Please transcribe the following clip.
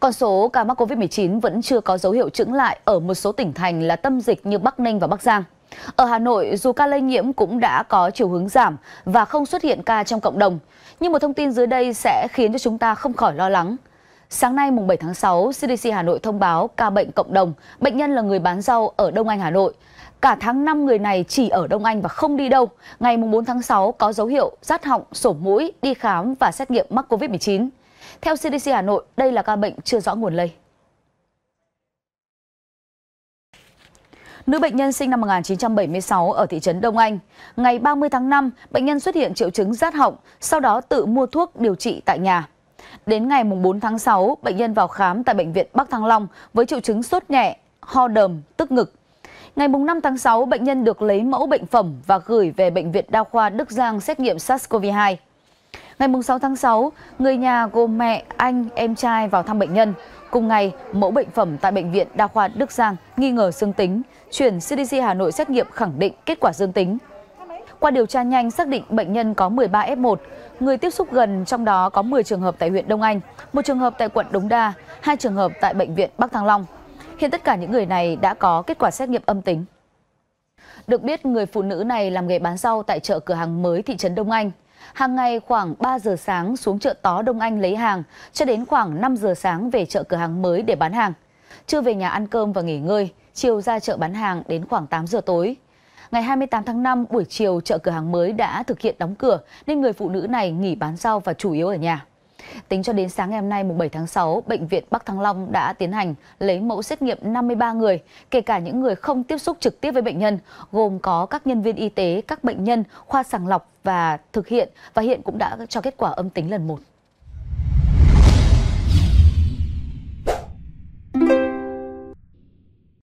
Con số ca mắc COVID-19 vẫn chưa có dấu hiệu chững lại ở một số tỉnh thành là tâm dịch như Bắc Ninh và Bắc Giang. Ở Hà Nội, dù ca lây nhiễm cũng đã có chiều hướng giảm và không xuất hiện ca trong cộng đồng, nhưng một thông tin dưới đây sẽ khiến cho chúng ta không khỏi lo lắng. Sáng nay mùng 7 tháng 6, CDC Hà Nội thông báo ca bệnh cộng đồng, bệnh nhân là người bán rau ở Đông Anh Hà Nội. Cả tháng 5 người này chỉ ở Đông Anh và không đi đâu. Ngày mùng 4 tháng 6 có dấu hiệu rát họng, sổ mũi, đi khám và xét nghiệm mắc COVID-19. Theo CDC Hà Nội, đây là ca bệnh chưa rõ nguồn lây. nữ bệnh nhân sinh năm 1976 ở thị trấn Đông Anh. Ngày 30 tháng 5, bệnh nhân xuất hiện triệu chứng rát họng, sau đó tự mua thuốc điều trị tại nhà. Đến ngày 4 tháng 6, bệnh nhân vào khám tại Bệnh viện Bắc Thăng Long với triệu chứng sốt nhẹ, ho đờm, tức ngực. Ngày 5 tháng 6, bệnh nhân được lấy mẫu bệnh phẩm và gửi về Bệnh viện Đa khoa Đức Giang xét nghiệm SARS-CoV-2. Ngày 6 tháng 6, người nhà gồm mẹ, anh, em trai vào thăm bệnh nhân. Cùng ngày, mẫu bệnh phẩm tại Bệnh viện Đa khoa Đức Giang nghi ngờ dương tính, chuyển CDC Hà Nội xét nghiệm khẳng định kết quả dương tính. Qua điều tra nhanh xác định bệnh nhân có 13 F1, người tiếp xúc gần trong đó có 10 trường hợp tại huyện Đông Anh, một trường hợp tại quận Đống Đa, hai trường hợp tại bệnh viện Bắc Thăng Long. Hiện tất cả những người này đã có kết quả xét nghiệm âm tính. Được biết, người phụ nữ này làm nghề bán rau tại chợ cửa hàng mới thị trấn Đông Anh. Hàng ngày khoảng 3 giờ sáng xuống chợ Tó Đông Anh lấy hàng, cho đến khoảng 5 giờ sáng về chợ cửa hàng mới để bán hàng. Trưa về nhà ăn cơm và nghỉ ngơi, chiều ra chợ bán hàng đến khoảng 8 giờ tối. Ngày 28 tháng 5, buổi chiều chợ cửa hàng mới đã thực hiện đóng cửa nên người phụ nữ này nghỉ bán rau và chủ yếu ở nhà. Tính cho đến sáng ngày hôm nay mùng 7 tháng 6, bệnh viện Bắc Thăng Long đã tiến hành lấy mẫu xét nghiệm 53 người, kể cả những người không tiếp xúc trực tiếp với bệnh nhân, gồm có các nhân viên y tế, các bệnh nhân, khoa sàng lọc và thực hiện và hiện cũng đã cho kết quả âm tính lần 1.